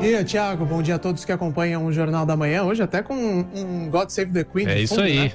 dia, Tiago. Bom dia a todos que acompanham o Jornal da Manhã. Hoje até com um God Save the Queen. É fundo, isso aí. Né?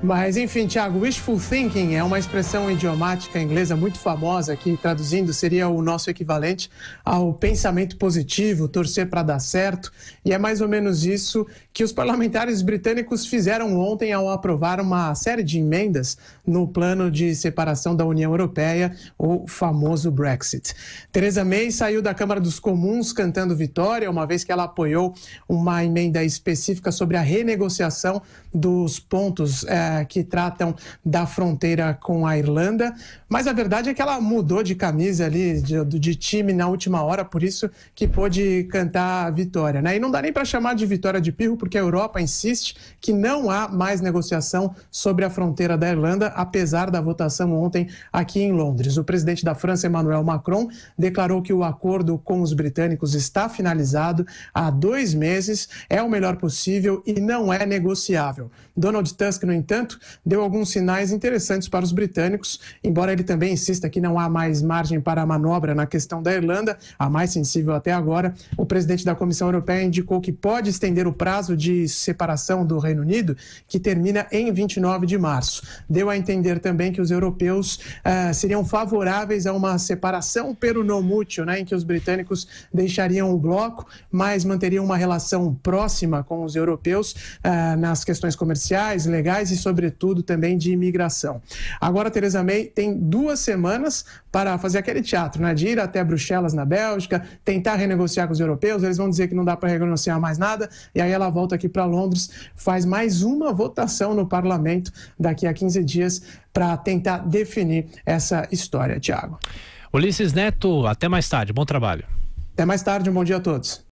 Mas, enfim, Tiago, wishful thinking é uma expressão idiomática inglesa muito famosa que, traduzindo, seria o nosso equivalente ao pensamento positivo, torcer para dar certo. E é mais ou menos isso que os parlamentares britânicos fizeram ontem ao aprovar uma série de emendas no plano de separação da União Europeia, o famoso Brexit. Theresa May saiu da Câmara dos Comuns cantando vitória, uma vez que ela apoiou uma emenda específica sobre a renegociação dos pontos. É, que tratam da fronteira com a Irlanda. Mas a verdade é que ela mudou de camisa ali, de, de time na última hora, por isso que pôde cantar a vitória. Né? E não dá nem para chamar de vitória de pirro, porque a Europa insiste que não há mais negociação sobre a fronteira da Irlanda, apesar da votação ontem aqui em Londres. O presidente da França, Emmanuel Macron, declarou que o acordo com os britânicos está finalizado há dois meses, é o melhor possível e não é negociável. Donald Tusk, no entanto, entanto, deu alguns sinais interessantes para os britânicos, embora ele também insista que não há mais margem para manobra na questão da Irlanda, a mais sensível até agora. O presidente da Comissão Europeia indicou que pode estender o prazo de separação do Reino Unido, que termina em 29 de março. Deu a entender também que os europeus eh, seriam favoráveis a uma separação pelo nomútil, né, em que os britânicos deixariam o bloco, mas manteriam uma relação próxima com os europeus eh, nas questões comerciais, legais e sociais sobretudo, também de imigração. Agora, Tereza May tem duas semanas para fazer aquele teatro, né? De ir até Bruxelas, na Bélgica, tentar renegociar com os europeus, eles vão dizer que não dá para renegociar mais nada, e aí ela volta aqui para Londres, faz mais uma votação no parlamento daqui a 15 dias para tentar definir essa história, Tiago. Ulisses Neto, até mais tarde, bom trabalho. Até mais tarde, um bom dia a todos.